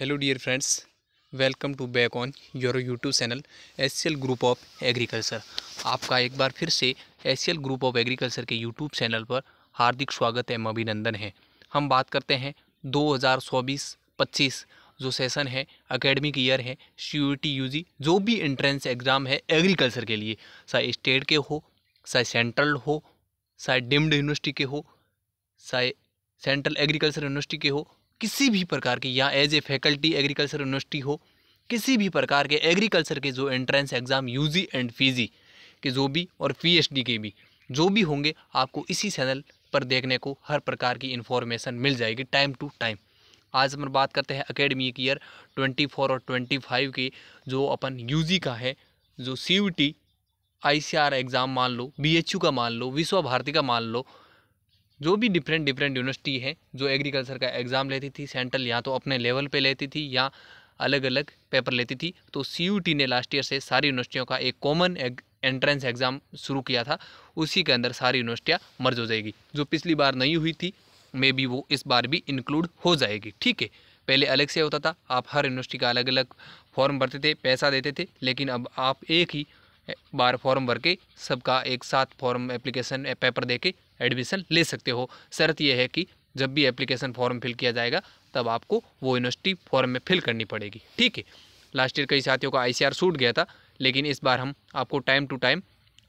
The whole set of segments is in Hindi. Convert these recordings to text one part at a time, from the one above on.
hello dear friends welcome to back on your YouTube channel S group of agriculture आपका एक बार फिर से एस ग्रुप ऑफ एग्रीकल्चर के यूट्यूब चैनल पर हार्दिक स्वागत एवं अभिनंदन है हम बात करते हैं दो 2024 पच्चीस जो सेशन है अकेडमिक ईयर है C U T U G जो भी एंट्रेंस एग्ज़ाम है एग्रीकल्चर के लिए चाहे स्टेट के हो चाहे सेंट्रल हो चाहे डिम्ड यूनिवर्सिटी के हो चाहे सेंट्रल एग्रीकल्चर यूनिवर्सिटी के हो किसी भी प्रकार की या as a faculty agriculture university हो किसी भी प्रकार के एग्रीकल्चर के जो entrance exam UG and PG के जो भी और पीएचडी के भी जो भी होंगे आपको इसी चैनल पर देखने को हर प्रकार की इन्फॉर्मेशन मिल जाएगी टाइम टू टाइम आज हम बात करते हैं अकेडमिक ईयर 24 और 25 के जो अपन यूजी का है जो C U T I exam मान लो बी का मान लो विश्व भारती का मान लो जो भी डिफरेंट डिफरेंट यूनिवर्सिटी है जो एग्रीकल्चर का एग्ज़ाम लेती थी सेंट्रल या तो अपने लेवल पे लेती थी या अलग अलग पेपर लेती थी तो सी ने लास्ट ईयर से सारी यूनिवर्सिटियों का एक कॉमन एंट्रेंस एग्ज़ाम शुरू किया था उसी के अंदर सारी यूनिवर्सिटियाँ मर्ज हो जाएगी जो पिछली बार नहीं हुई थी मे बी वो इस बार भी इंक्लूड हो जाएगी ठीक है पहले अलग से होता था आप हर यूनिवर्सिटी का अलग अलग फॉर्म भरते थे पैसा देते थे लेकिन अब आप एक ही बार फॉर्म भर के सबका एक साथ फॉर्म एप्लीकेशन पेपर दे के एडमिशन ले सकते हो शर्त यह है कि जब भी एप्लीकेशन फॉर्म फिल किया जाएगा तब आपको वो यूनिवर्सिटी फॉर्म में फिल करनी पड़ेगी ठीक है लास्ट ईयर कई साथियों का आई छूट गया था लेकिन इस बार हम आपको टाइम टू टाइम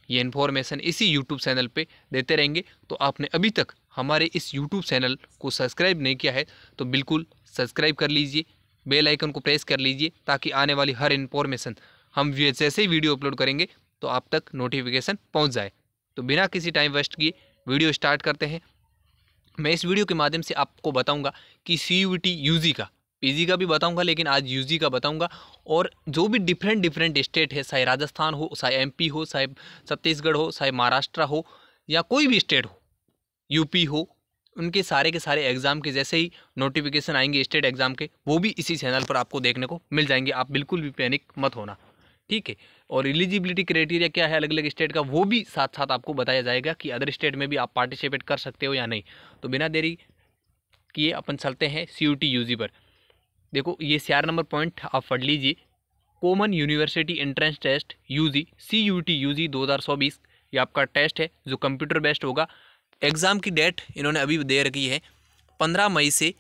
ये इन्फॉर्मेशन इसी यूट्यूब चैनल पे देते रहेंगे तो आपने अभी तक हमारे इस यूट्यूब चैनल को सब्सक्राइब नहीं किया है तो बिल्कुल सब्सक्राइब कर लीजिए बेल आइकन को प्रेस कर लीजिए ताकि आने वाली हर इन्फॉर्मेशन हम जैसे ही वीडियो अपलोड करेंगे तो आप तक नोटिफिकेशन पहुँच जाए तो बिना किसी टाइम वेस्ट किए वीडियो स्टार्ट करते हैं मैं इस वीडियो के माध्यम से आपको बताऊंगा कि C U T U G का जी का भी बताऊंगा लेकिन आज यू जी का बताऊंगा और जो भी डिफरेंट डिफरेंट स्टेट है चाहे राजस्थान हो चाहे पी हो चाहे छत्तीसगढ़ हो चाहे महाराष्ट्र हो या कोई भी स्टेट हो यूपी हो उनके सारे के सारे एग्ज़ाम के जैसे ही नोटिफिकेशन आएंगे स्टेट एग्ज़ाम के वो भी इसी चैनल पर आपको देखने को मिल जाएंगे आप बिल्कुल भी पैनिक मत होना ठीक है और एलिजिबिलिटी क्राइटेरिया क्या है अलग अलग स्टेट का वो भी साथ साथ आपको बताया जाएगा कि अदर स्टेट में भी आप पार्टिसिपेट कर सकते हो या नहीं तो बिना देरी किए अपन चलते हैं C U T U G पर देखो ये चार नंबर पॉइंट आप पढ़ लीजिए common university entrance test U G C U T U G दो हज़ार सौ बीस ये आपका टेस्ट है जो कंप्यूटर बेस्ड होगा एग्ज़ाम की डेट इन्होंने अभी दे रखी है पंद्रह मई से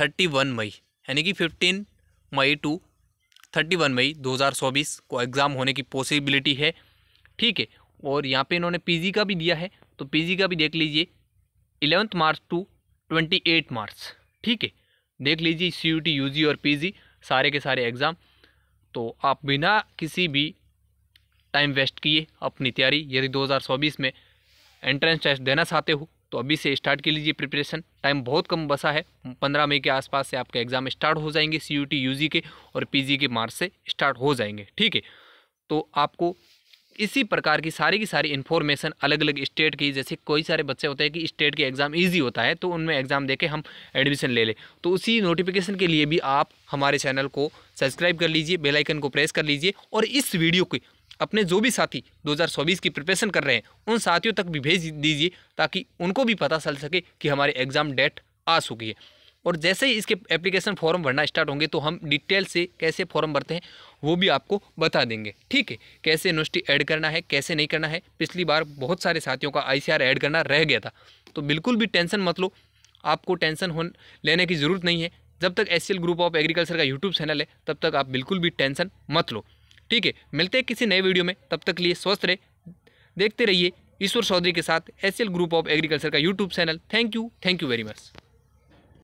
थर्टी वन मई यानी कि फिफ्टीन मई टू थर्टी वन मई दो हज़ार चौबीस को एग्ज़ाम होने की पॉसिबिलिटी है ठीक है और यहाँ पे इन्होंने पीजी का भी दिया है तो पीजी का भी देख लीजिए eleventh March to twenty eight March ठीक है देख लीजिए C U T U G और पी जी सारे के सारे एग्ज़ाम तो आप बिना किसी भी टाइम वेस्ट किए अपनी तैयारी यदि चौबीस में एंट्रेंस टेस्ट देना चाहते हो तो अभी से स्टार्ट कर लीजिए प्रिपरेशन टाइम बहुत कम बसा है पंद्रह मई के आसपास से आपके एग्ज़ाम स्टार्ट हो जाएंगे सी यू के और पी के मार्च से स्टार्ट हो जाएंगे ठीक है तो आपको इसी प्रकार की सारी की सारी इन्फॉर्मेशन अलग अलग स्टेट की जैसे कोई सारे बच्चे होते हैं कि स्टेट के एग्ज़ाम ईजी होता है तो उनमें एग्ज़ाम दे के हम एडमिशन ले लें तो उसी नोटिफिकेशन के लिए भी आप हमारे चैनल को सब्सक्राइब कर लीजिए बेलाइकन को प्रेस कर लीजिए और इस वीडियो को अपने जो भी साथी दो की प्रिपरेशन कर रहे हैं उन साथियों तक भी भेज दीजिए ताकि उनको भी पता चल सके कि हमारे एग्ज़ाम डेट आ चुकी है और जैसे ही इसके एप्लीकेशन फॉर्म भरना स्टार्ट होंगे तो हम डिटेल से कैसे फॉर्म भरते हैं वो भी आपको बता देंगे ठीक है कैसे यूनिवर्सिटी ऐड करना है कैसे नहीं करना है पिछली बार बहुत सारे साथियों का आईसीआर ऐड करना रह गया था तो बिल्कुल भी टेंशन मत लो आपको टेंशन हो लेने की ज़रूरत नहीं है जब तक एस ग्रुप ऑफ एग्रीकल्चर का यूट्यूब चैनल है तब तक आप बिल्कुल भी टेंशन मत लो ठीक है मिलते हैं किसी नए वीडियो में तब तक लिए स्वस्थ रहे देखते रहिए ईश्वर चौधरी के साथ एस ग्रुप ऑफ एग्रीकल्चर का YouTube channel thank you thank you very much